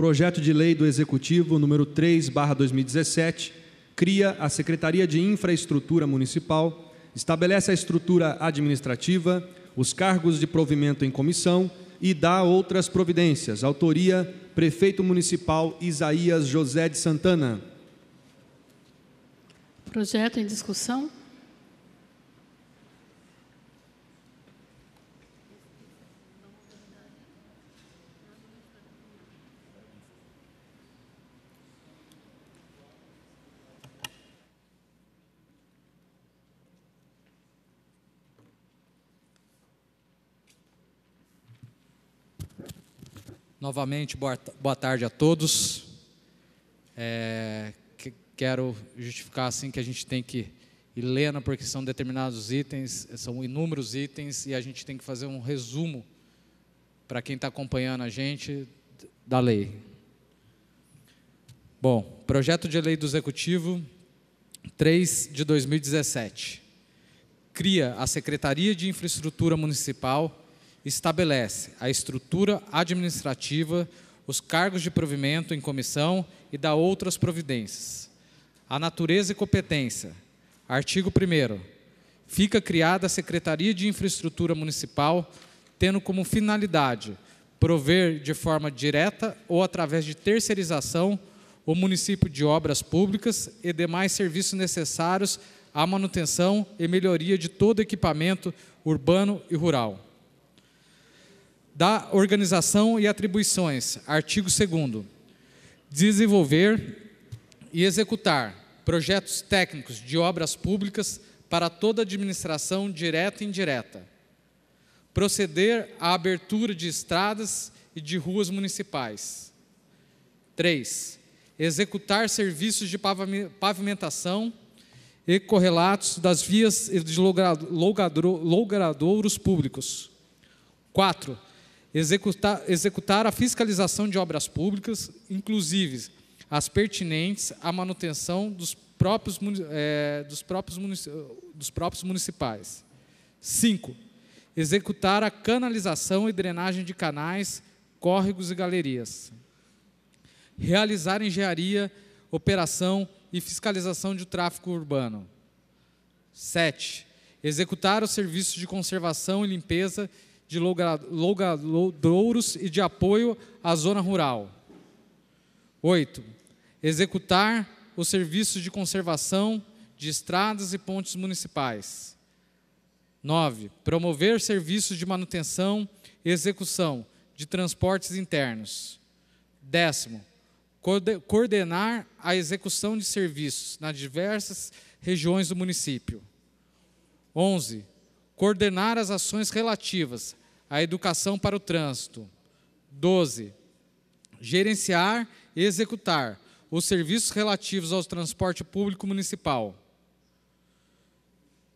Projeto de Lei do Executivo número 3/2017 cria a Secretaria de Infraestrutura Municipal, estabelece a estrutura administrativa, os cargos de provimento em comissão e dá outras providências. Autoria: Prefeito Municipal Isaías José de Santana. Projeto em discussão. Novamente, boa, boa tarde a todos. É, que, quero justificar assim que a gente tem que ir lendo, porque são determinados itens, são inúmeros itens, e a gente tem que fazer um resumo para quem está acompanhando a gente da lei. Bom, projeto de lei do Executivo 3 de 2017. Cria a Secretaria de Infraestrutura Municipal estabelece a estrutura administrativa, os cargos de provimento em comissão e dá outras providências. A natureza e competência. Artigo 1. Fica criada a Secretaria de Infraestrutura Municipal, tendo como finalidade prover de forma direta ou através de terceirização o município de obras públicas e demais serviços necessários à manutenção e melhoria de todo equipamento urbano e rural da organização e atribuições, artigo 2 desenvolver e executar projetos técnicos de obras públicas para toda administração direta e indireta, proceder à abertura de estradas e de ruas municipais. 3. Executar serviços de pavimentação e correlatos das vias e de logradouros públicos. 4 executar, executar a fiscalização de obras públicas, inclusive as pertinentes à manutenção dos próprios, é, dos próprios, munici dos próprios municipais. 5. Executar a canalização e drenagem de canais, córregos e galerias. Realizar engenharia, operação e fiscalização de tráfego urbano. 7. Executar os serviços de conservação e limpeza de logradouros e de apoio à zona rural. 8. Executar o serviço de conservação de estradas e pontes municipais. 9. Promover serviços de manutenção e execução de transportes internos. Décimo, coordenar a execução de serviços nas diversas regiões do município. 11. Coordenar as ações relativas a educação para o trânsito. 12. Gerenciar e executar os serviços relativos ao transporte público municipal.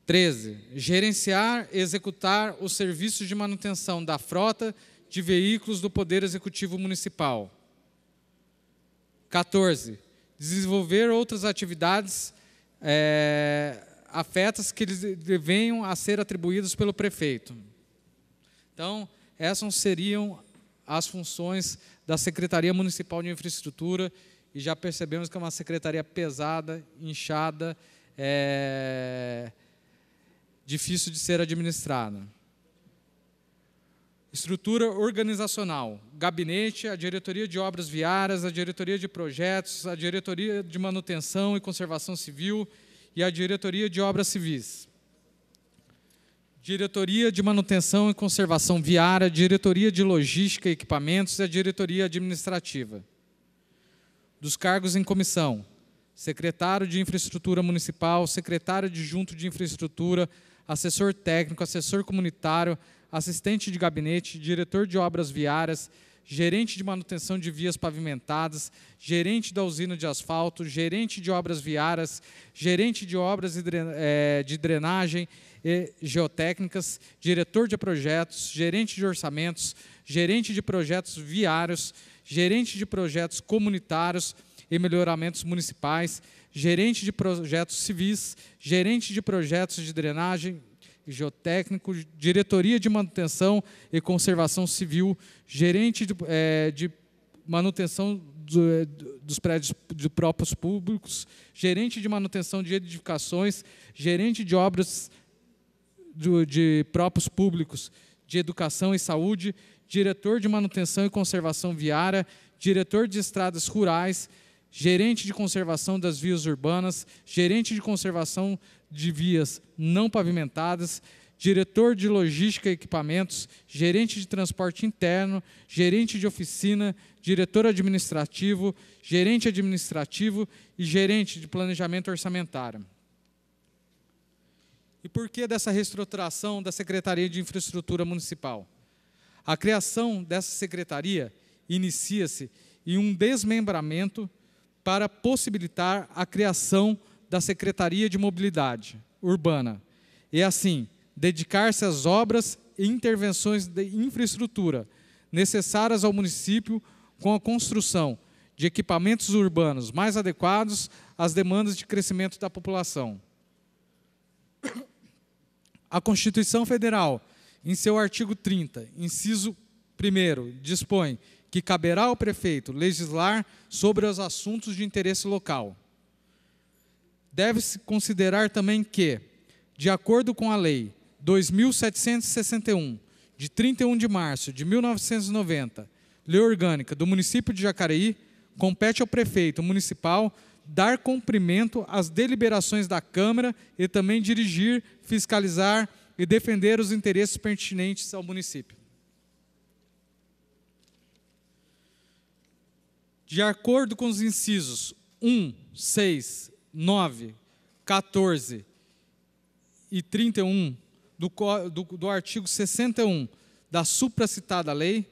13. Gerenciar e executar os serviços de manutenção da frota de veículos do Poder Executivo Municipal. 14. Desenvolver outras atividades é, afetas que venham a ser atribuídas pelo prefeito. Então, essas seriam as funções da Secretaria Municipal de Infraestrutura e já percebemos que é uma secretaria pesada, inchada, é, difícil de ser administrada. Estrutura organizacional: gabinete, a diretoria de obras viárias, a diretoria de projetos, a diretoria de manutenção e conservação civil e a diretoria de obras civis. Diretoria de Manutenção e Conservação Viária, Diretoria de Logística e Equipamentos e a Diretoria Administrativa. Dos cargos em comissão, secretário de Infraestrutura Municipal, secretário adjunto de, de Infraestrutura, assessor técnico, assessor comunitário, assistente de gabinete, diretor de obras viárias, gerente de manutenção de vias pavimentadas, gerente da usina de asfalto, gerente de obras viárias, gerente de obras eh, de drenagem e geotécnicas, diretor de projetos, gerente de orçamentos, gerente de projetos viários, gerente de projetos comunitários e melhoramentos municipais, gerente de projetos civis, gerente de projetos de drenagem, geotécnico, diretoria de manutenção e conservação civil, gerente de, é, de manutenção eh, do, dos prédios de próprios públicos, gerente de manutenção de edificações, gerente de obras do, de próprios públicos, de educação e saúde, diretor de manutenção e conservação viária, diretor de estradas rurais, gerente de conservação das vias urbanas, gerente de conservação de vias não pavimentadas, diretor de logística e equipamentos, gerente de transporte interno, gerente de oficina, diretor administrativo, gerente administrativo e gerente de planejamento orçamentário. E por que dessa reestruturação da Secretaria de Infraestrutura Municipal? A criação dessa secretaria inicia-se em um desmembramento para possibilitar a criação de da Secretaria de Mobilidade Urbana. E é assim, dedicar-se às obras e intervenções de infraestrutura necessárias ao município com a construção de equipamentos urbanos mais adequados às demandas de crescimento da população. A Constituição Federal, em seu artigo 30, inciso 1, dispõe que caberá ao prefeito legislar sobre os assuntos de interesse local deve-se considerar também que, de acordo com a Lei 2761, de 31 de março de 1990, Lei Orgânica do Município de Jacareí, compete ao prefeito municipal dar cumprimento às deliberações da Câmara e também dirigir, fiscalizar e defender os interesses pertinentes ao município. De acordo com os incisos 1, 6, 9, 14 e 31 do, do, do artigo 61 da supracitada lei,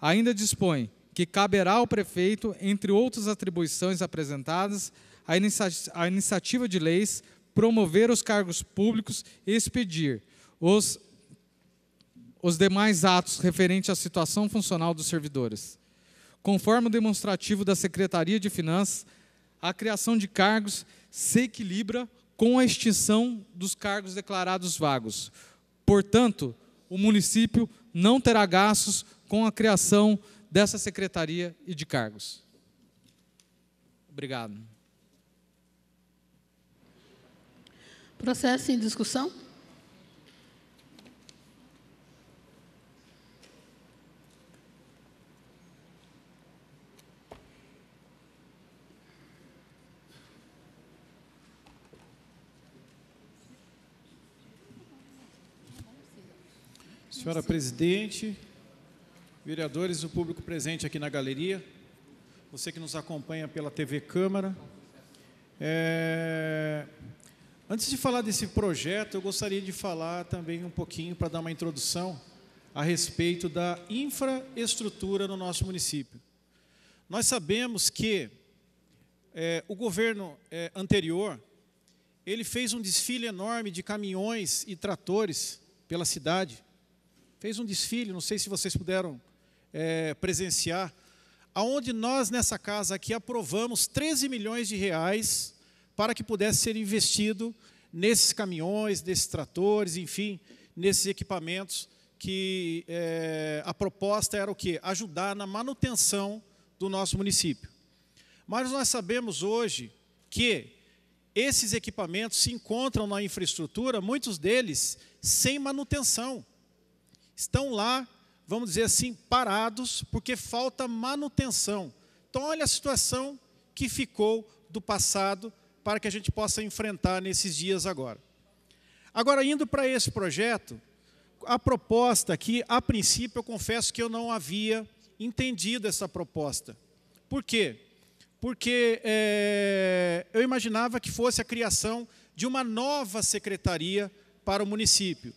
ainda dispõe que caberá ao prefeito, entre outras atribuições apresentadas, a, inicia a iniciativa de leis, promover os cargos públicos e expedir os, os demais atos referentes à situação funcional dos servidores. Conforme o demonstrativo da Secretaria de Finanças, a criação de cargos se equilibra com a extinção dos cargos declarados vagos. Portanto, o município não terá gastos com a criação dessa secretaria e de cargos. Obrigado. Processo em discussão. Senhora presidente, vereadores, o público presente aqui na galeria, você que nos acompanha pela TV Câmara. É... Antes de falar desse projeto, eu gostaria de falar também um pouquinho, para dar uma introdução, a respeito da infraestrutura no nosso município. Nós sabemos que é, o governo é, anterior ele fez um desfile enorme de caminhões e tratores pela cidade fez um desfile, não sei se vocês puderam é, presenciar, aonde nós nessa casa aqui aprovamos 13 milhões de reais para que pudesse ser investido nesses caminhões, nesses tratores, enfim, nesses equipamentos que é, a proposta era o quê? Ajudar na manutenção do nosso município. Mas nós sabemos hoje que esses equipamentos se encontram na infraestrutura, muitos deles sem manutenção estão lá, vamos dizer assim, parados, porque falta manutenção. Então, olha a situação que ficou do passado para que a gente possa enfrentar nesses dias agora. Agora, indo para esse projeto, a proposta aqui, a princípio, eu confesso que eu não havia entendido essa proposta. Por quê? Porque é, eu imaginava que fosse a criação de uma nova secretaria para o município.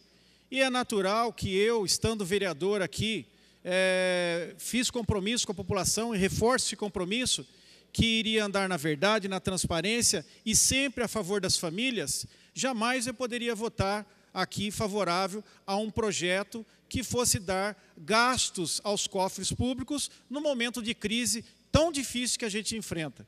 E é natural que eu, estando vereador aqui, é, fiz compromisso com a população e reforço esse compromisso que iria andar na verdade, na transparência e sempre a favor das famílias, jamais eu poderia votar aqui favorável a um projeto que fosse dar gastos aos cofres públicos no momento de crise tão difícil que a gente enfrenta.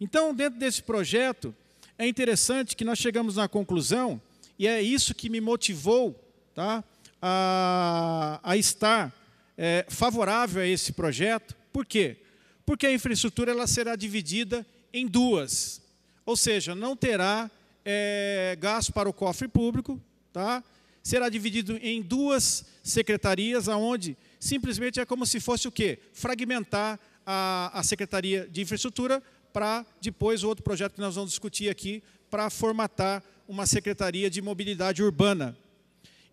Então, dentro desse projeto, é interessante que nós chegamos na conclusão, e é isso que me motivou tá? a, a estar é, favorável a esse projeto. Por quê? Porque a infraestrutura ela será dividida em duas. Ou seja, não terá é, gasto para o cofre público, tá? será dividido em duas secretarias, aonde simplesmente é como se fosse o quê? Fragmentar a, a Secretaria de Infraestrutura para depois o outro projeto que nós vamos discutir aqui, para formatar uma Secretaria de Mobilidade Urbana.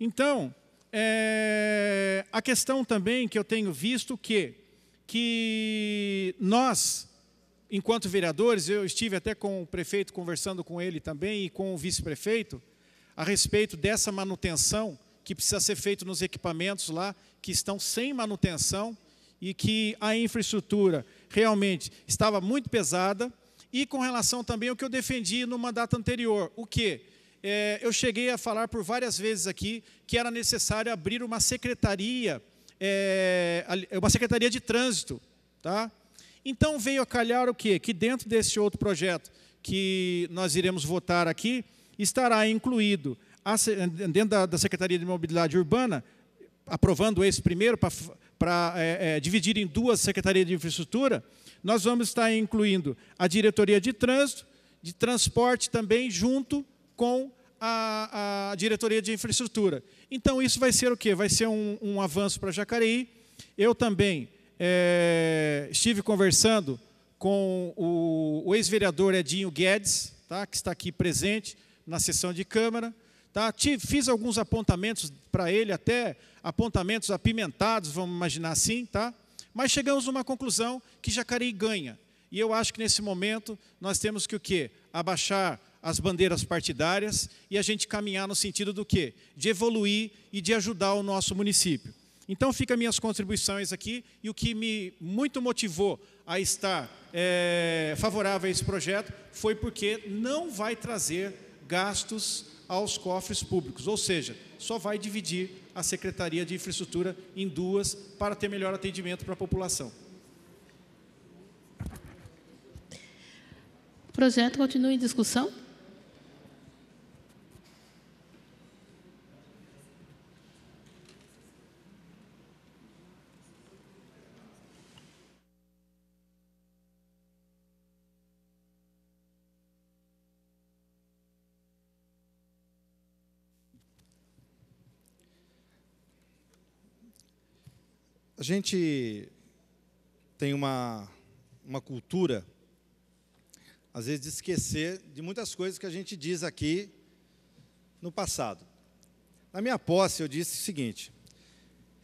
Então, é, a questão também que eu tenho visto que, que nós, enquanto vereadores, eu estive até com o prefeito conversando com ele também e com o vice-prefeito a respeito dessa manutenção que precisa ser feito nos equipamentos lá que estão sem manutenção e que a infraestrutura realmente estava muito pesada e com relação também ao que eu defendi no mandato anterior, o que é, eu cheguei a falar por várias vezes aqui que era necessário abrir uma secretaria, é, uma secretaria de trânsito. Tá? Então veio a calhar o quê? Que dentro desse outro projeto que nós iremos votar aqui, estará incluído, a, dentro da, da Secretaria de Mobilidade Urbana, aprovando esse primeiro, para é, é, dividir em duas secretarias de infraestrutura, nós vamos estar incluindo a diretoria de trânsito, de transporte também, junto com a, a diretoria de infraestrutura. Então, isso vai ser o quê? Vai ser um, um avanço para Jacareí. Eu também é, estive conversando com o, o ex-vereador Edinho Guedes, tá, que está aqui presente na sessão de Câmara. Tá? Tive, fiz alguns apontamentos para ele, até apontamentos apimentados, vamos imaginar assim. Tá? Mas chegamos a uma conclusão que Jacareí ganha. E eu acho que nesse momento nós temos que o quê? Abaixar as bandeiras partidárias e a gente caminhar no sentido do quê? De evoluir e de ajudar o nosso município. Então fica minhas contribuições aqui e o que me muito motivou a estar é, favorável a esse projeto foi porque não vai trazer gastos aos cofres públicos, ou seja, só vai dividir a Secretaria de Infraestrutura em duas para ter melhor atendimento para a população. O projeto continua em discussão? A gente tem uma, uma cultura, às vezes, de esquecer de muitas coisas que a gente diz aqui no passado. Na minha posse, eu disse o seguinte: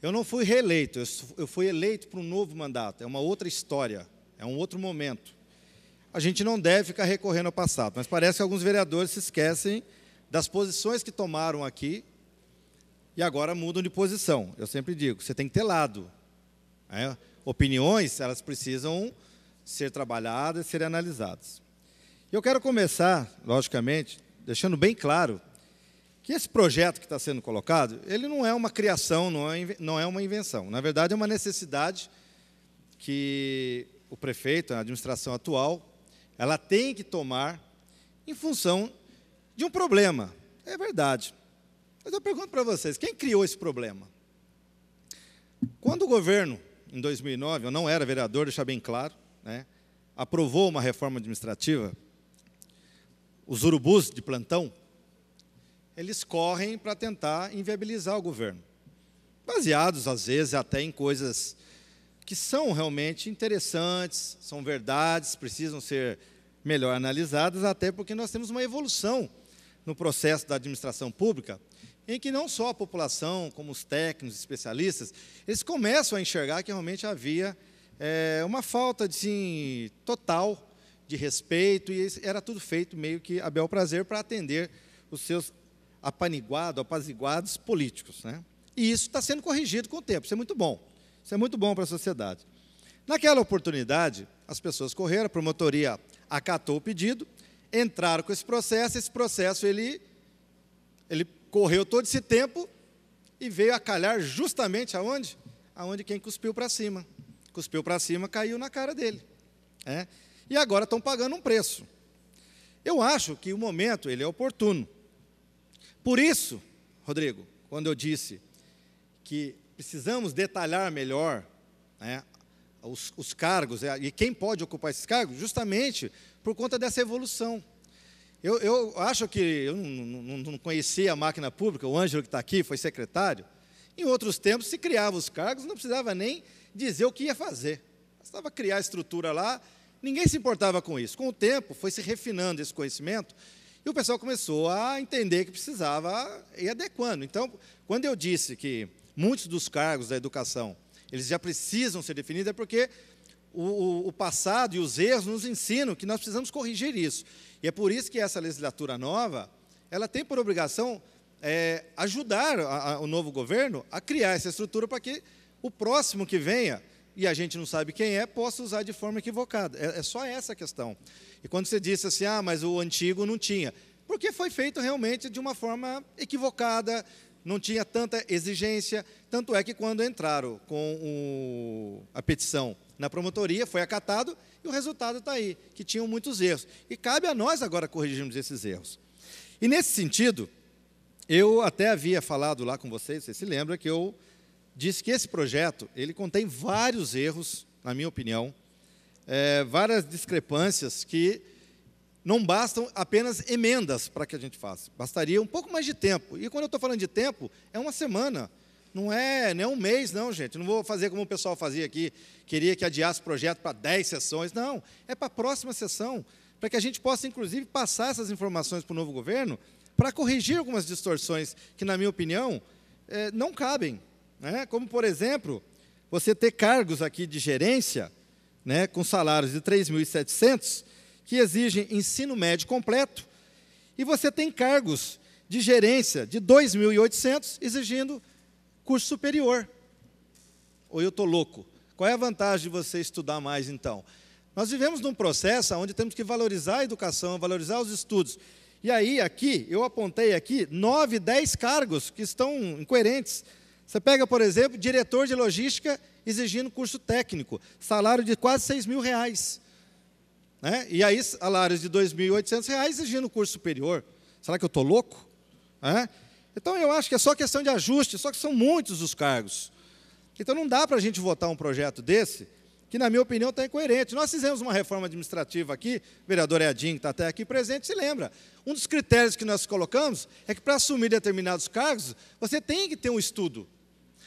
eu não fui reeleito, eu fui eleito para um novo mandato, é uma outra história, é um outro momento. A gente não deve ficar recorrendo ao passado, mas parece que alguns vereadores se esquecem das posições que tomaram aqui e agora mudam de posição. Eu sempre digo: você tem que ter lado. Né? Opiniões, elas precisam ser trabalhadas, ser analisadas. Eu quero começar, logicamente, deixando bem claro que esse projeto que está sendo colocado, ele não é uma criação, não é, não é uma invenção. Na verdade, é uma necessidade que o prefeito, a administração atual, ela tem que tomar em função de um problema. É verdade. Mas eu pergunto para vocês, quem criou esse problema? Quando o governo em 2009, eu não era vereador, deixar bem claro, né, aprovou uma reforma administrativa, os urubus de plantão, eles correm para tentar inviabilizar o governo. Baseados, às vezes, até em coisas que são realmente interessantes, são verdades, precisam ser melhor analisadas, até porque nós temos uma evolução no processo da administração pública em que não só a população, como os técnicos, especialistas, eles começam a enxergar que realmente havia é, uma falta assim, total de respeito, e era tudo feito meio que a bel prazer para atender os seus apaniguados, apaziguados políticos. Né? E isso está sendo corrigido com o tempo, isso é muito bom. Isso é muito bom para a sociedade. Naquela oportunidade, as pessoas correram, a promotoria acatou o pedido, entraram com esse processo, esse processo ele, ele correu todo esse tempo e veio a calhar justamente aonde? Aonde quem cuspiu para cima. Cuspiu para cima, caiu na cara dele. É? E agora estão pagando um preço. Eu acho que o momento ele é oportuno. Por isso, Rodrigo, quando eu disse que precisamos detalhar melhor né, os, os, cargos é, e quem pode ocupar esses cargos, justamente por conta dessa evolução. Eu, eu acho que eu não, não, não conhecia a máquina pública, o Ângelo que está aqui foi secretário. Em outros tempos, se criava os cargos, não precisava nem dizer o que ia fazer. Bastava criar a estrutura lá, ninguém se importava com isso. Com o tempo, foi se refinando esse conhecimento e o pessoal começou a entender que precisava ir adequando. Então, quando eu disse que muitos dos cargos da educação eles já precisam ser definidos, é porque o, o, o passado e os erros nos ensinam que nós precisamos corrigir isso. E é por isso que essa legislatura nova, ela tem por obrigação é, ajudar a, a, o novo governo a criar essa estrutura para que o próximo que venha, e a gente não sabe quem é, possa usar de forma equivocada. É, é só essa a questão. E quando você disse assim, ah, mas o antigo não tinha. Porque foi feito realmente de uma forma equivocada, não tinha tanta exigência. Tanto é que quando entraram com o, a petição na promotoria, foi acatado e o resultado está aí, que tinham muitos erros. E cabe a nós agora corrigirmos esses erros. E nesse sentido, eu até havia falado lá com vocês, você se lembra que eu disse que esse projeto ele contém vários erros, na minha opinião, é, várias discrepâncias que não bastam apenas emendas para que a gente faça. Bastaria um pouco mais de tempo. E quando eu estou falando de tempo, é uma semana, não é, nem um mês, não, gente. Não vou fazer como o pessoal fazia aqui, queria que adiasse o projeto para 10 sessões. Não, é para a próxima sessão, para que a gente possa, inclusive, passar essas informações para o novo governo, para corrigir algumas distorções que, na minha opinião, é, não cabem. Né? Como, por exemplo, você ter cargos aqui de gerência, né, com salários de 3.700, que exigem ensino médio completo, e você tem cargos de gerência de 2.800, exigindo curso superior. Ou eu estou louco? Qual é a vantagem de você estudar mais então? Nós vivemos num processo onde temos que valorizar a educação, valorizar os estudos. E aí, aqui, eu apontei aqui nove, dez cargos que estão incoerentes. Você pega, por exemplo, diretor de logística exigindo curso técnico, salário de quase 6 mil reais. Né? E aí, salários de 2.800 reais exigindo curso superior. Será que eu estou louco? É? Então eu acho que é só questão de ajuste, só que são muitos os cargos. Então não dá para a gente votar um projeto desse, que na minha opinião está incoerente. Nós fizemos uma reforma administrativa aqui, o vereador Edinho, que está até aqui presente, se lembra. Um dos critérios que nós colocamos é que para assumir determinados cargos, você tem que ter um estudo.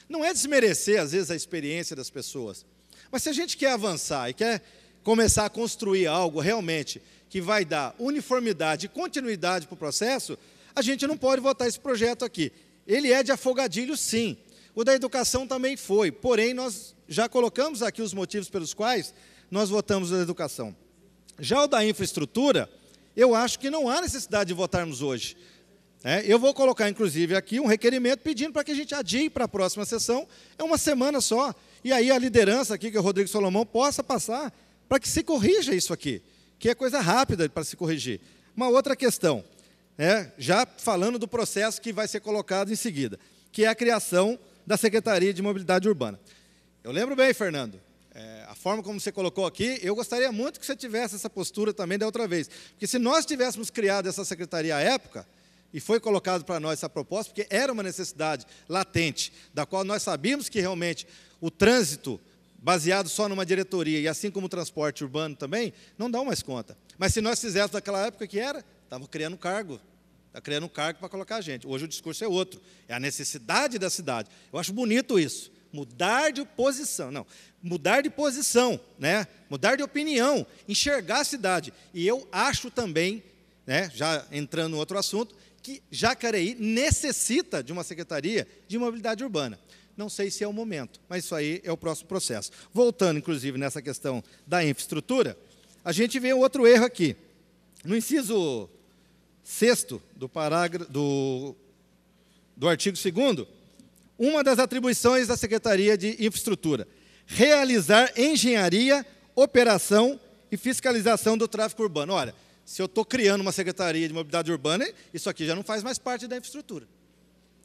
Não é desmerecer, às vezes, a experiência das pessoas. Mas se a gente quer avançar e quer começar a construir algo realmente que vai dar uniformidade e continuidade para o processo, a gente não pode votar esse projeto aqui. Ele é de afogadilho, sim. O da educação também foi, porém, nós já colocamos aqui os motivos pelos quais nós votamos o da educação. Já o da infraestrutura, eu acho que não há necessidade de votarmos hoje. É, eu vou colocar, inclusive, aqui um requerimento pedindo para que a gente adie para a próxima sessão, é uma semana só, e aí a liderança aqui, que é o Rodrigo Solomão, possa passar para que se corrija isso aqui, que é coisa rápida para se corrigir. Uma outra questão, é, já falando do processo que vai ser colocado em seguida, que é a criação da Secretaria de Mobilidade Urbana. Eu lembro bem, Fernando, é, a forma como você colocou aqui, eu gostaria muito que você tivesse essa postura também da outra vez. Porque se nós tivéssemos criado essa secretaria à época, e foi colocado para nós essa proposta, porque era uma necessidade latente, da qual nós sabíamos que realmente o trânsito, baseado só numa diretoria, e assim como o transporte urbano também, não dá mais conta. Mas se nós fizéssemos naquela época que era, estava criando cargo, Está criando um cargo para colocar a gente. Hoje o discurso é outro. É a necessidade da cidade. Eu acho bonito isso. Mudar de posição. Não, mudar de posição, né? mudar de opinião, enxergar a cidade. E eu acho também, né, já entrando em outro assunto, que Jacareí necessita de uma secretaria de mobilidade urbana. Não sei se é o momento, mas isso aí é o próximo processo. Voltando, inclusive, nessa questão da infraestrutura, a gente vê outro erro aqui. No inciso 6 do, parágrafo, do, do artigo 2 uma das atribuições da Secretaria de Infraestrutura, realizar engenharia, operação e fiscalização do tráfego urbano. Olha, se eu estou criando uma Secretaria de Mobilidade Urbana, isso aqui já não faz mais parte da infraestrutura.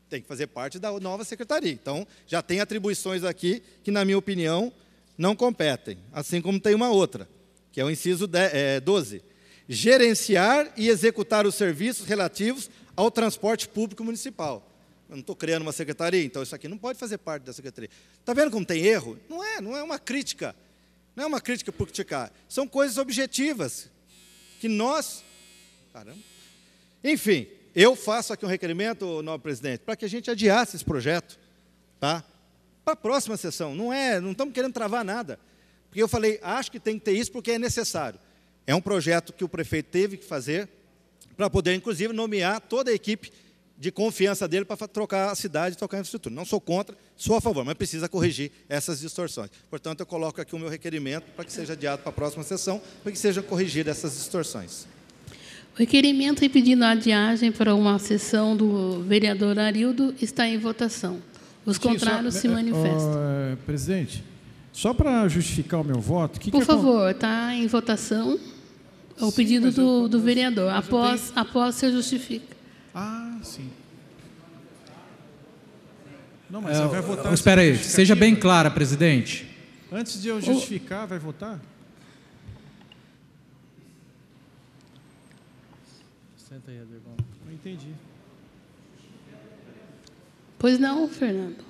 Tem que fazer parte da nova secretaria. Então, já tem atribuições aqui que, na minha opinião, não competem, assim como tem uma outra, que é o inciso 12 gerenciar e executar os serviços relativos ao transporte público municipal. Eu não estou criando uma secretaria, então isso aqui não pode fazer parte da secretaria. Está vendo como tem erro? Não é, não é uma crítica. Não é uma crítica por criticar. São coisas objetivas que nós. Caramba. Enfim, eu faço aqui um requerimento, nobre presidente, para que a gente adiasse esse projeto. Tá? Para a próxima sessão. Não é, não estamos querendo travar nada. Porque eu falei, acho que tem que ter isso porque é necessário. É um projeto que o prefeito teve que fazer para poder, inclusive, nomear toda a equipe de confiança dele para trocar a cidade e trocar a infraestrutura. Não sou contra, sou a favor, mas precisa corrigir essas distorções. Portanto, eu coloco aqui o meu requerimento para que seja adiado para a próxima sessão, para que sejam corrigidas essas distorções. O requerimento e é pedindo adiagem para uma sessão do vereador Arildo está em votação. Os contrários só, é, se é, manifestam. Uh, presidente, só para justificar o meu voto... Que Por que favor, está é... em votação... É o pedido sim, do, do vereador. Após, tenho... após você justifica. Ah, sim. Não, mas é, vai votar. Espera aí, seja bem né? clara, presidente. Antes de eu justificar, o... vai votar? Senta aí, Adergon. Não entendi. Pois não, Fernando.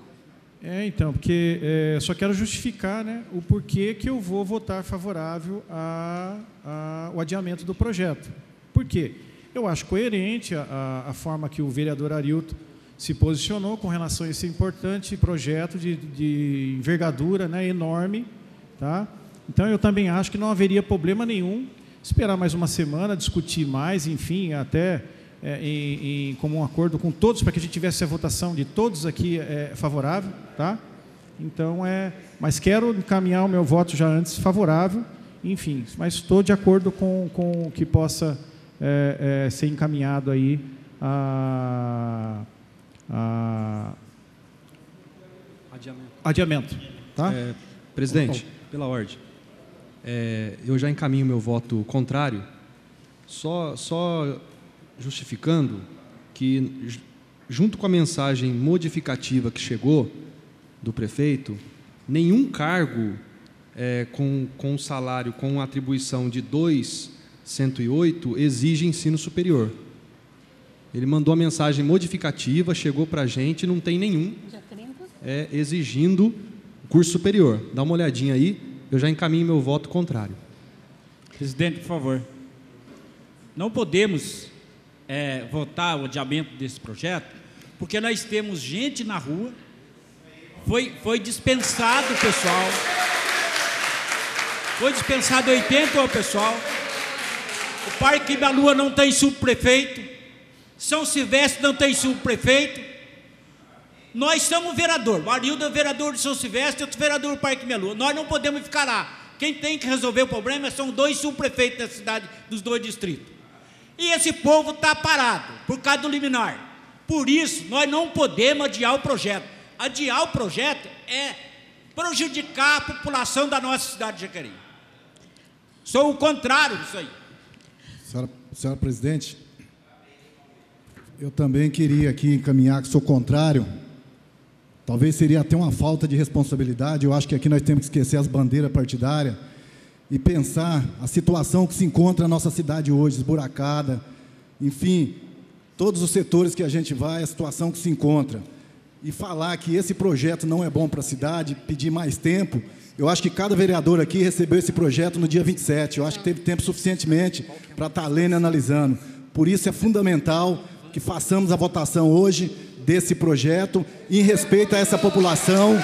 É, então, porque é, só quero justificar né, o porquê que eu vou votar favorável ao adiamento do projeto. Por quê? Eu acho coerente a, a, forma que o vereador Arilto se posicionou com relação a esse importante projeto de, de envergadura né, enorme. Tá? Então, eu também acho que não haveria problema nenhum esperar mais uma semana, discutir mais, enfim, até é, em, em comum acordo com todos para que a gente tivesse a votação de todos aqui é, favorável, tá? Então é, mas quero encaminhar o meu voto já antes favorável, enfim, mas estou de acordo com, com o que possa é, é, ser encaminhado aí a, a adiamento. adiamento, tá? É, presidente, pela ordem, é, eu já encaminho meu voto contrário. Só, só justificando que, junto com a mensagem modificativa que chegou do prefeito, nenhum cargo é, com, com salário, com atribuição de 2,108 exige ensino superior. Ele mandou a mensagem modificativa, chegou para a gente, não tem nenhum é, exigindo curso superior. Dá uma olhadinha aí, eu já encaminho meu voto contrário. Presidente, por favor. Não podemos é, votar o adiamento desse projeto, porque nós temos gente na rua, foi, foi dispensado o pessoal, foi dispensado 80 o pessoal, o Parque da Lua não tem subprefeito, São Silvestre não tem subprefeito, nós somos vereador, o Arildo é vereador de São Silvestre, eu sou vereador do Parque Melu, nós não podemos ficar lá, quem tem que resolver o problema são dois subprefeitos da cidade, dos dois distritos. E esse povo está parado por causa do liminar. Por isso, nós não podemos adiar o projeto. Adiar o projeto é prejudicar a população da nossa cidade de Jacareí. Sou o contrário disso aí. Senhora, senhora presidente, eu também queria aqui encaminhar que sou contrário. Talvez seria até uma falta de responsabilidade. Eu acho que aqui nós temos que esquecer as bandeiras partidárias e pensar a situação que se encontra a nossa cidade hoje, esburacada, enfim, todos os setores que a gente vai, a situação que se encontra. E falar que esse projeto não é bom para a cidade, pedir mais tempo, eu acho que cada vereador aqui recebeu esse projeto no dia 27. Eu acho que teve tempo suficientemente para estar lendo e analisando. Por isso é fundamental que façamos a votação hoje desse projeto em respeito a essa população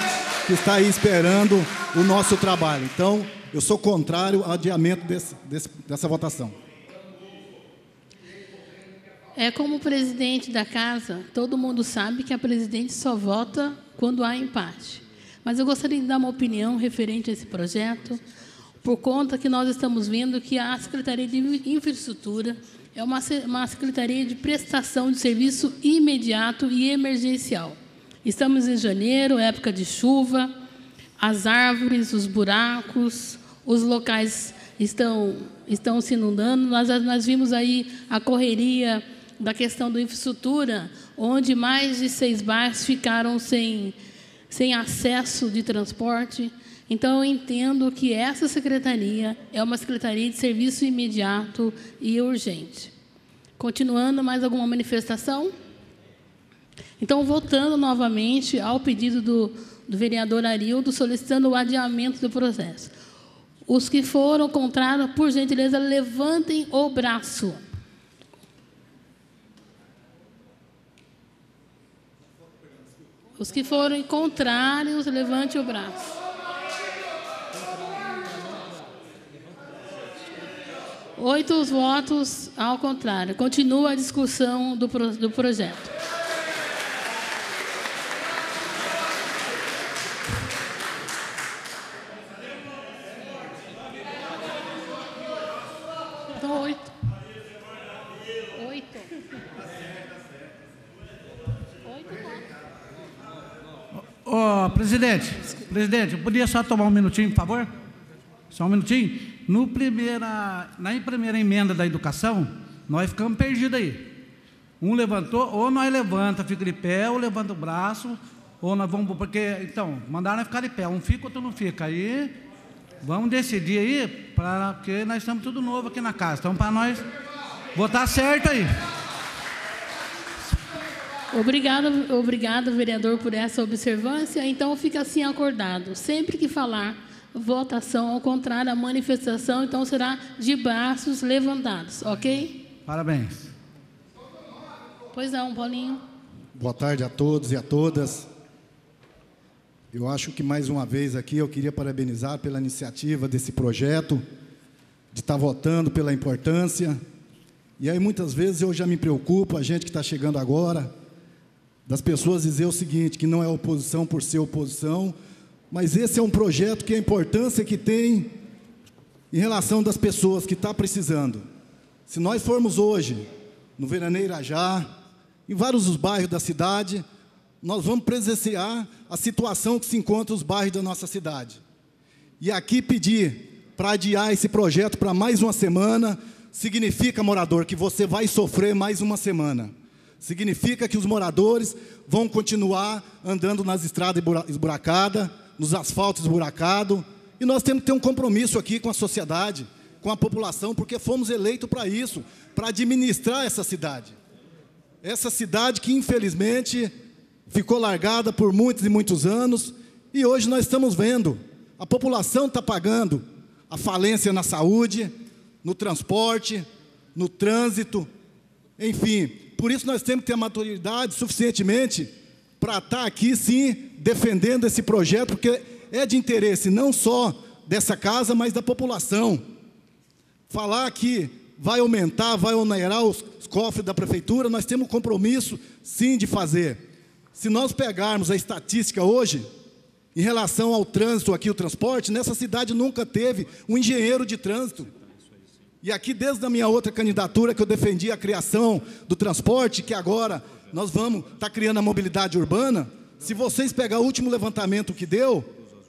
que está aí esperando o nosso trabalho. Então, eu sou contrário ao adiamento desse, desse, dessa votação. É como presidente da casa, todo mundo sabe que a presidente só vota quando há empate. Mas eu gostaria de dar uma opinião referente a esse projeto, por conta que nós estamos vendo que a Secretaria de Infraestrutura é uma, uma secretaria de prestação de serviço imediato e emergencial. Estamos em janeiro, época de chuva, as árvores, os buracos, os locais estão, estão se inundando. Nós, nós vimos aí a correria da questão da infraestrutura, onde mais de seis bairros ficaram sem, sem acesso de transporte. Então, eu entendo que essa secretaria é uma secretaria de serviço imediato e urgente. Continuando, mais alguma manifestação? Então, voltando novamente ao pedido do, do vereador Arildo, solicitando o adiamento do processo. Os que foram contrários, por gentileza, levantem o braço. Os que foram contrários, levante o braço. Oito votos ao contrário. Continua a discussão do, pro, do projeto. presidente, presidente, eu podia só tomar um minutinho, por favor? Só um minutinho. No primeira, na primeira emenda da educação, nós ficamos perdidos aí. Um levantou, ou nós levanta, fica de pé, ou levanta o braço, ou nós vamos. Porque, então, mandaram ficar de pé. Um fica, outro não fica. Aí, vamos decidir aí, pra, porque nós estamos tudo novo aqui na casa. Então, para nós votar certo aí. Obrigado, obrigado, vereador, por essa observância. Então, fica assim acordado. Sempre que falar votação ao contrário a manifestação, então será de braços levantados, ok? Parabéns. Pois não, Paulinho. Boa tarde a todos e a todas. Eu acho que mais uma vez aqui eu queria parabenizar pela iniciativa desse projeto, de estar votando pela importância. E aí muitas vezes eu já me preocupo, a gente que está chegando agora, das pessoas dizer o seguinte, que não é oposição por ser oposição, mas esse é um projeto que a importância que tem em relação das pessoas que está precisando. Se nós formos hoje no Já, em vários os bairros da cidade, nós vamos presenciar a situação que se encontra os bairros da nossa cidade. E aqui pedir para adiar esse projeto para mais uma semana significa, morador, que você vai sofrer mais uma semana. Significa que os moradores vão continuar andando nas estradas esburacadas, nos asfaltos esburacados. E nós temos que ter um compromisso aqui com a sociedade, com a população, porque fomos eleitos para isso, para administrar essa cidade. Essa cidade que, infelizmente, ficou largada por muitos e muitos anos. E hoje nós estamos vendo, a população está pagando a falência na saúde, no transporte, no trânsito, enfim, por isso nós temos que ter maturidade suficientemente para estar tá aqui sim defendendo esse projeto, porque é de interesse não só dessa casa, mas da população. Falar que vai aumentar, vai onerar os cofres da prefeitura, nós temos compromisso sim de fazer. Se nós pegarmos a estatística hoje, em relação ao trânsito aqui, o transporte, nessa cidade nunca teve um engenheiro de trânsito. E aqui, desde a minha outra candidatura, que eu defendi a criação do transporte, que agora nós vamos estar tá criando a mobilidade urbana. Se vocês pegar o último levantamento que deu,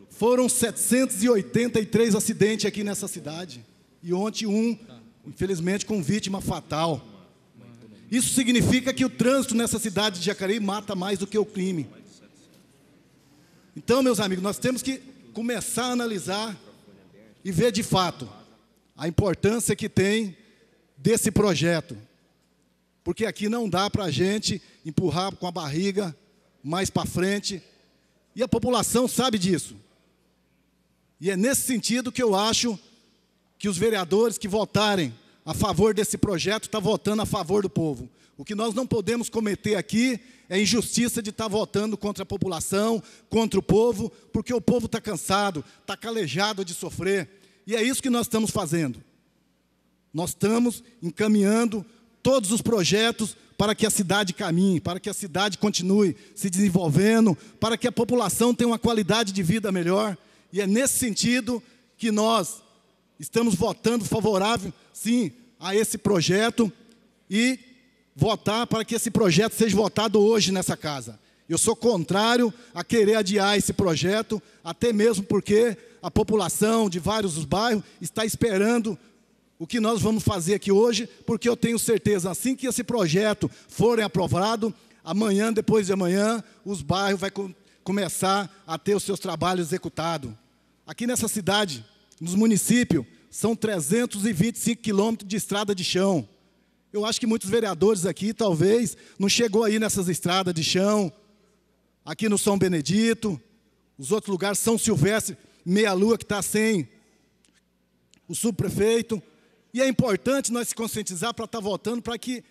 foram 783 acidentes aqui nessa cidade. E ontem um, infelizmente, com vítima fatal. Isso significa que o trânsito nessa cidade de Jacareí mata mais do que o crime. Então, meus amigos, nós temos que começar a analisar e ver de fato a importância que tem desse projeto. Porque aqui não dá para a gente empurrar com a barriga mais para frente. E a população sabe disso. E é nesse sentido que eu acho que os vereadores que votarem a favor desse projeto estão tá votando a favor do povo. O que nós não podemos cometer aqui é injustiça de estar tá votando contra a população, contra o povo, porque o povo está cansado, está calejado de sofrer e é isso que nós estamos fazendo. Nós estamos encaminhando todos os projetos para que a cidade caminhe, para que a cidade continue se desenvolvendo, para que a população tenha uma qualidade de vida melhor. E é nesse sentido que nós estamos votando favorável, sim, a esse projeto e votar para que esse projeto seja votado hoje nessa casa. Eu sou contrário a querer adiar esse projeto, até mesmo porque a população de vários dos bairros está esperando o que nós vamos fazer aqui hoje, porque eu tenho certeza, assim que esse projeto for aprovado, amanhã, depois de amanhã, os bairros vão começar a ter os seus trabalhos executados. Aqui nessa cidade, nos municípios, são 325 quilômetros de estrada de chão. Eu acho que muitos vereadores aqui, talvez, não chegou aí nessas estradas de chão, aqui no São Benedito, os outros lugares, São Silvestre, Meia Lua, que está sem o subprefeito. E é importante nós se conscientizar para estar tá votando para que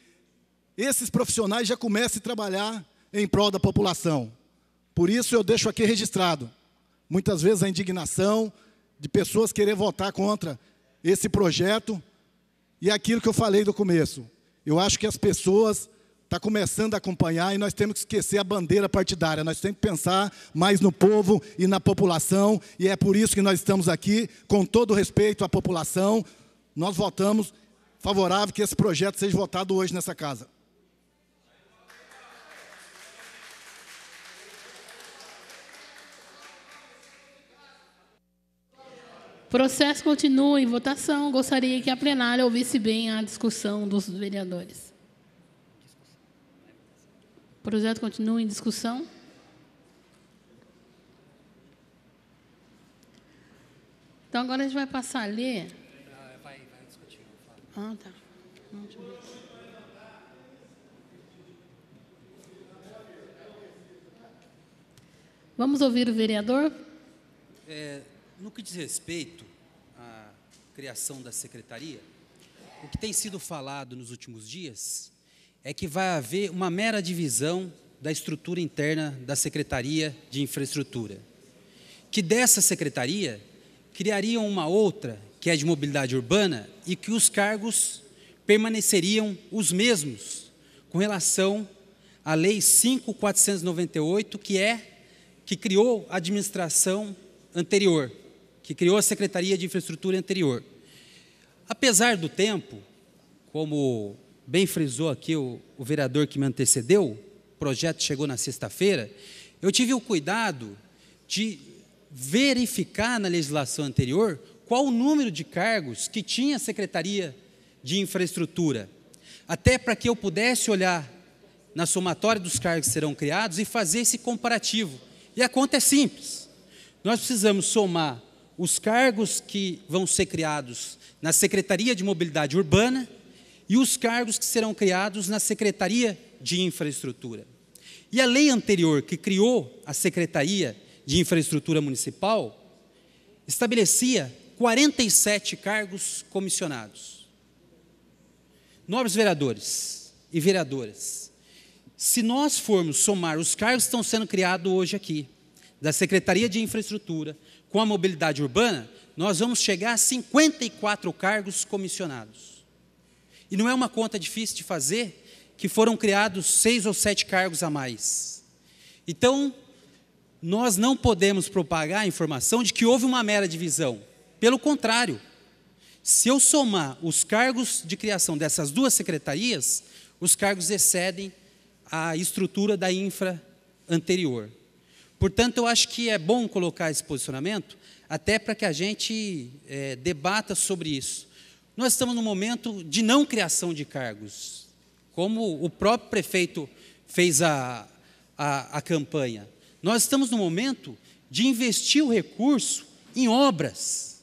esses profissionais já comecem a trabalhar em prol da população. Por isso eu deixo aqui registrado, muitas vezes, a indignação de pessoas querer votar contra esse projeto e aquilo que eu falei do começo. Eu acho que as pessoas está começando a acompanhar e nós temos que esquecer a bandeira partidária, nós temos que pensar mais no povo e na população, e é por isso que nós estamos aqui, com todo respeito à população, nós votamos favorável que esse projeto seja votado hoje nessa casa. Processo continua em votação. Gostaria que a plenária ouvisse bem a discussão dos vereadores. O projeto continua em discussão. Então agora a gente vai passar a ler. Vai, vai discutir. Ah, tá. Vamos ouvir o vereador? É, no que diz respeito à criação da secretaria, o que tem sido falado nos últimos dias é que vai haver uma mera divisão da estrutura interna da Secretaria de Infraestrutura, que dessa secretaria criariam uma outra, que é de mobilidade urbana, e que os cargos permaneceriam os mesmos com relação à Lei 5.498, que é que criou a administração anterior, que criou a Secretaria de Infraestrutura anterior. Apesar do tempo, como bem frisou aqui o, o vereador que me antecedeu, o projeto chegou na sexta-feira, eu tive o cuidado de verificar na legislação anterior qual o número de cargos que tinha a Secretaria de Infraestrutura, até para que eu pudesse olhar na somatória dos cargos que serão criados e fazer esse comparativo. E a conta é simples. Nós precisamos somar os cargos que vão ser criados na Secretaria de Mobilidade Urbana e os cargos que serão criados na Secretaria de Infraestrutura. E a lei anterior que criou a Secretaria de Infraestrutura Municipal estabelecia 47 cargos comissionados. Nobres vereadores e vereadoras, se nós formos somar os cargos que estão sendo criados hoje aqui, da Secretaria de Infraestrutura, com a mobilidade urbana, nós vamos chegar a 54 cargos comissionados. E não é uma conta difícil de fazer, que foram criados seis ou sete cargos a mais. Então, nós não podemos propagar a informação de que houve uma mera divisão. Pelo contrário, se eu somar os cargos de criação dessas duas secretarias, os cargos excedem a estrutura da infra anterior. Portanto, eu acho que é bom colocar esse posicionamento, até para que a gente é, debata sobre isso. Nós estamos num momento de não criação de cargos, como o próprio prefeito fez a, a, a campanha. Nós estamos num momento de investir o recurso em obras.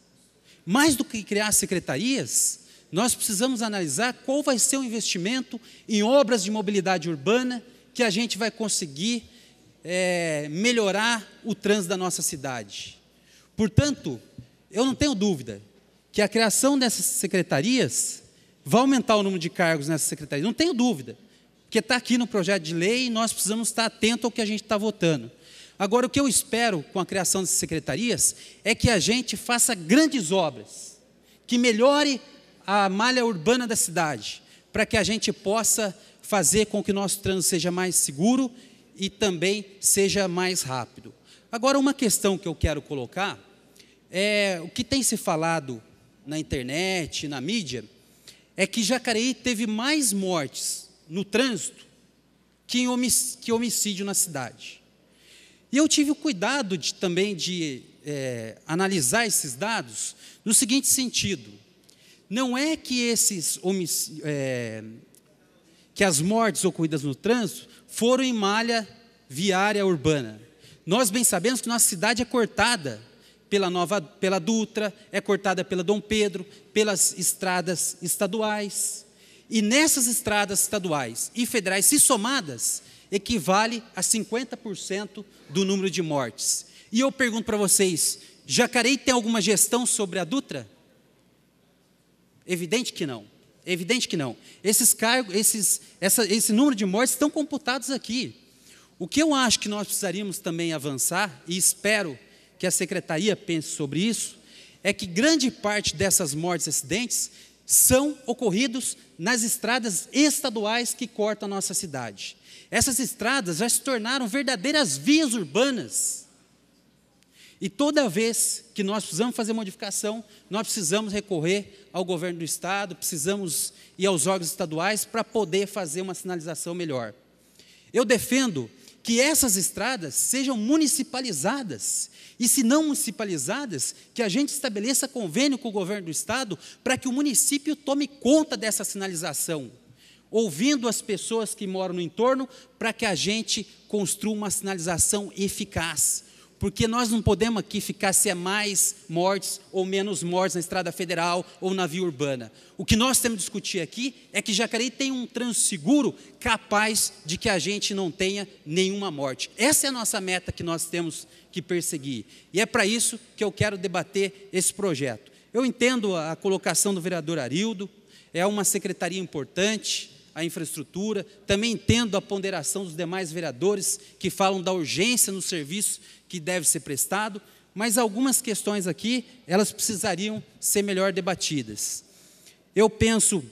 Mais do que criar secretarias, nós precisamos analisar qual vai ser o investimento em obras de mobilidade urbana que a gente vai conseguir é, melhorar o trânsito da nossa cidade. Portanto, eu não tenho dúvida que a criação dessas secretarias vai aumentar o número de cargos nessas secretarias, não tenho dúvida, porque está aqui no projeto de lei e nós precisamos estar atentos ao que a gente está votando. Agora, o que eu espero com a criação dessas secretarias é que a gente faça grandes obras, que melhore a malha urbana da cidade, para que a gente possa fazer com que o nosso trânsito seja mais seguro e também seja mais rápido. Agora, uma questão que eu quero colocar é o que tem se falado na internet, na mídia, é que Jacareí teve mais mortes no trânsito que, que homicídio na cidade. E eu tive o cuidado de, também de é, analisar esses dados no seguinte sentido: não é que esses é, que as mortes ocorridas no trânsito foram em malha viária urbana. Nós bem sabemos que nossa cidade é cortada pela Nova, pela Dutra, é cortada pela Dom Pedro, pelas estradas estaduais. E nessas estradas estaduais e federais, se somadas, equivale a 50% do número de mortes. E eu pergunto para vocês, Jacareí tem alguma gestão sobre a Dutra? Evidente que não. Evidente que não. Esses cargos, esses, essa, esse número de mortes estão computados aqui. O que eu acho que nós precisaríamos também avançar, e espero que a secretaria pense sobre isso, é que grande parte dessas mortes e acidentes são ocorridos nas estradas estaduais que cortam a nossa cidade. Essas estradas já se tornaram verdadeiras vias urbanas. E toda vez que nós precisamos fazer modificação, nós precisamos recorrer ao governo do estado, precisamos ir aos órgãos estaduais para poder fazer uma sinalização melhor. Eu defendo que essas estradas sejam municipalizadas. E se não municipalizadas, que a gente estabeleça convênio com o governo do estado para que o município tome conta dessa sinalização, ouvindo as pessoas que moram no entorno, para que a gente construa uma sinalização eficaz porque nós não podemos aqui ficar se é mais mortes ou menos mortes na estrada federal ou na via urbana. O que nós temos que discutir aqui é que Jacareí tem um trânsito seguro capaz de que a gente não tenha nenhuma morte. Essa é a nossa meta que nós temos que perseguir. E é para isso que eu quero debater esse projeto. Eu entendo a colocação do vereador Arildo, é uma secretaria importante, a infraestrutura. Também entendo a ponderação dos demais vereadores que falam da urgência no serviço que deve ser prestado, mas algumas questões aqui, elas precisariam ser melhor debatidas. Eu penso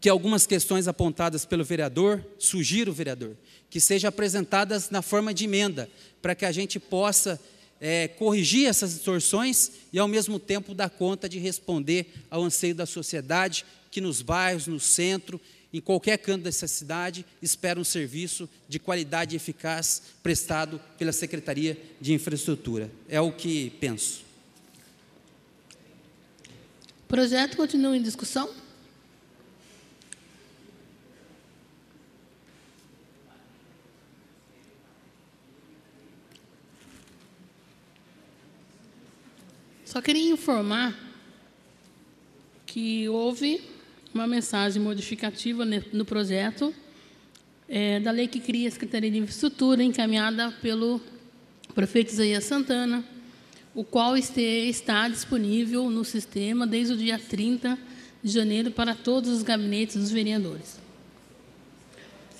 que algumas questões apontadas pelo vereador, sugiro, vereador, que sejam apresentadas na forma de emenda, para que a gente possa é, corrigir essas distorções e, ao mesmo tempo, dar conta de responder ao anseio da sociedade que nos bairros, no centro em qualquer canto dessa cidade, espera um serviço de qualidade e eficaz prestado pela Secretaria de Infraestrutura. É o que penso. O projeto continua em discussão? Só queria informar que houve uma mensagem modificativa no projeto é, da lei que cria a Secretaria de Infraestrutura, encaminhada pelo prefeito Isaías Santana, o qual este, está disponível no sistema desde o dia 30 de janeiro para todos os gabinetes dos vereadores.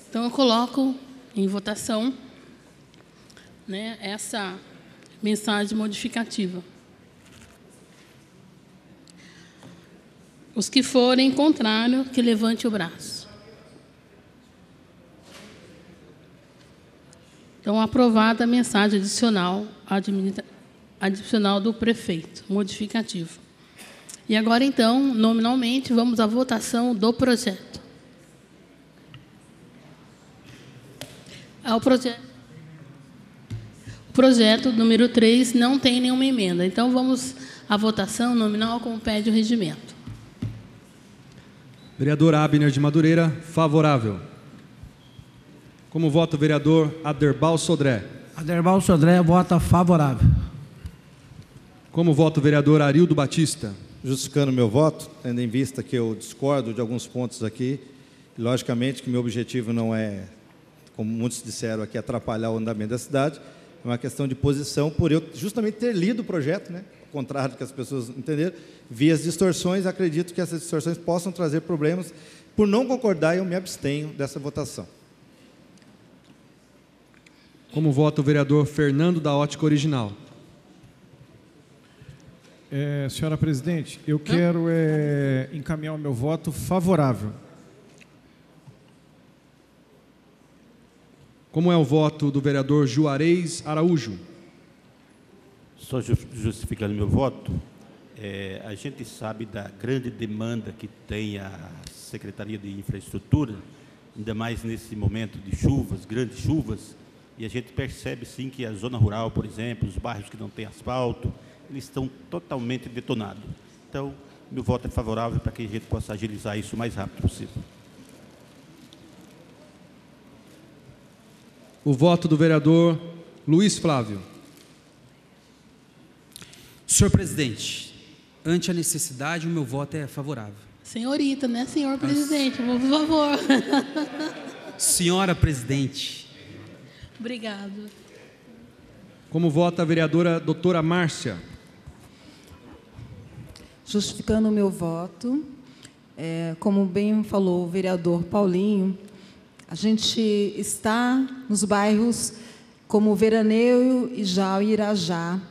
Então, eu coloco em votação né, essa mensagem modificativa. Os que forem contrário, que levante o braço. Então, aprovada a mensagem adicional, adicional do prefeito, modificativo. E agora, então, nominalmente, vamos à votação do projeto. Ao projeto. O projeto número 3 não tem nenhuma emenda. Então, vamos à votação nominal como pede o regimento. Vereador Abner de Madureira, favorável. Como vota o vereador Aderbal Sodré? Aderbal Sodré vota favorável. Como vota o vereador Arildo Batista? Justificando meu voto, tendo em vista que eu discordo de alguns pontos aqui, logicamente que meu objetivo não é, como muitos disseram aqui, atrapalhar o andamento da cidade, é uma questão de posição, por eu justamente ter lido o projeto, né? contrário do que as pessoas entenderam, vi as distorções, acredito que essas distorções possam trazer problemas. Por não concordar, eu me abstenho dessa votação. Como vota o vereador Fernando da ótica original? É, senhora presidente, eu quero é, encaminhar o meu voto favorável. Como é o voto do vereador Juarez Araújo? Só justificando meu voto, é, a gente sabe da grande demanda que tem a Secretaria de Infraestrutura, ainda mais nesse momento de chuvas, grandes chuvas, e a gente percebe sim que a zona rural, por exemplo, os bairros que não têm asfalto, eles estão totalmente detonados. Então, meu voto é favorável para que a gente possa agilizar isso o mais rápido possível. O voto do vereador Luiz Flávio. Senhor presidente, ante a necessidade, o meu voto é favorável. Senhorita, né, senhor presidente? Por favor. Senhora presidente. Obrigado. Como vota a vereadora doutora Márcia? Justificando o meu voto, é, como bem falou o vereador Paulinho, a gente está nos bairros como Veraneio, Ijau e Irajá,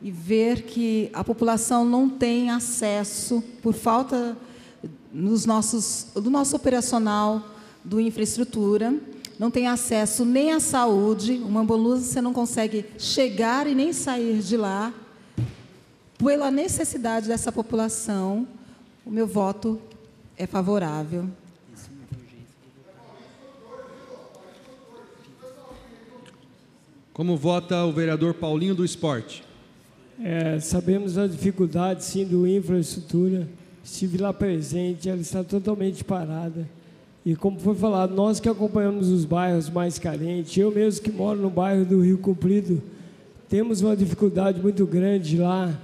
e ver que a população não tem acesso por falta nos nossos, do nosso operacional, do infraestrutura, não tem acesso nem à saúde, uma ambulância não consegue chegar e nem sair de lá. Pela necessidade dessa população, o meu voto é favorável. Como vota o vereador Paulinho do Esporte? É, sabemos a dificuldade, sim, do infraestrutura. Estive lá presente, ela está totalmente parada. E como foi falado, nós que acompanhamos os bairros mais carentes, eu mesmo que moro no bairro do Rio Comprido, temos uma dificuldade muito grande lá.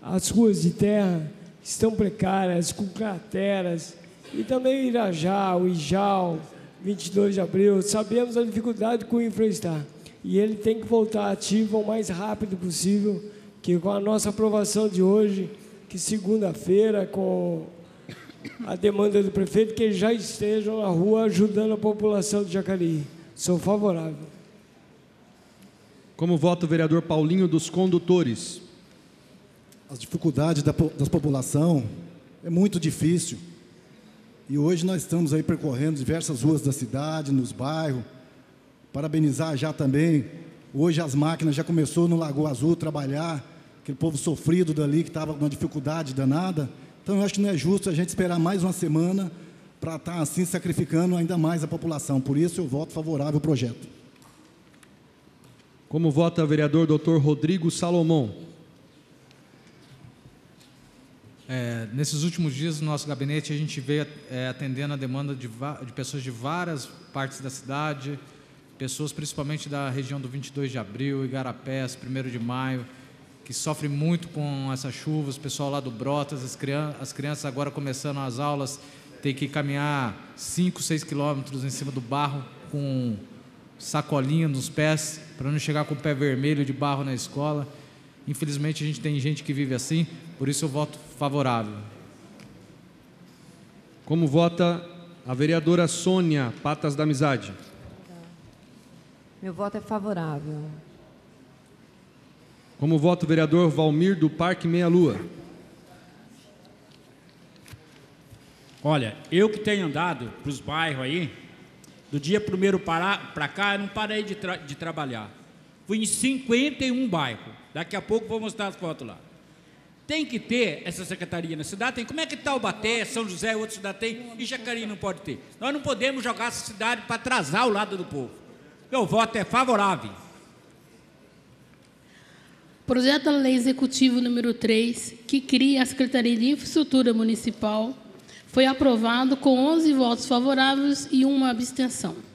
As ruas de terra estão precárias, com crateras. E também Irajá, o Ijal, 22 de abril. Sabemos a dificuldade com o Infraestar. E ele tem que voltar ativo o mais rápido possível que com a nossa aprovação de hoje, que segunda-feira, com a demanda do prefeito, que já estejam na rua ajudando a população de Jacareí. Sou favorável. Como vota o vereador Paulinho dos condutores? As dificuldades da, da população é muito difícil. E hoje nós estamos aí percorrendo diversas ruas da cidade, nos bairros. Parabenizar já também. Hoje as máquinas já começou no Lagoa Azul trabalhar aquele povo sofrido dali que estava com uma dificuldade danada. Então, eu acho que não é justo a gente esperar mais uma semana para estar tá, assim sacrificando ainda mais a população. Por isso, eu voto favorável ao projeto. Como vota o vereador doutor Rodrigo Salomão? É, nesses últimos dias, no nosso gabinete, a gente veio é, atendendo a demanda de, de pessoas de várias partes da cidade, pessoas principalmente da região do 22 de abril, Igarapés, 1 de maio, que sofre muito com essas chuvas, o pessoal lá do Brotas, as, crian as crianças agora começando as aulas, tem que caminhar 5, 6 quilômetros em cima do barro com sacolinha nos pés para não chegar com o pé vermelho de barro na escola. Infelizmente a gente tem gente que vive assim, por isso eu voto favorável. Como vota a vereadora Sônia Patas da Amizade? Meu voto é favorável. Como voto, o vereador Valmir do Parque Meia Lua. Olha, eu que tenho andado para os bairros aí, do dia primeiro para cá, eu não parei de, tra de trabalhar. Fui em 51 bairros. Daqui a pouco vou mostrar as fotos lá. Tem que ter essa secretaria na cidade. Tem. Como é que Taubaté, tá São José, outra cidade tem e Jacareí não pode ter? Nós não podemos jogar essa cidade para atrasar o lado do povo. Meu voto é favorável. Projeto da Lei Executivo número 3, que cria a Secretaria de Infraestrutura Municipal, foi aprovado com 11 votos favoráveis e uma abstenção.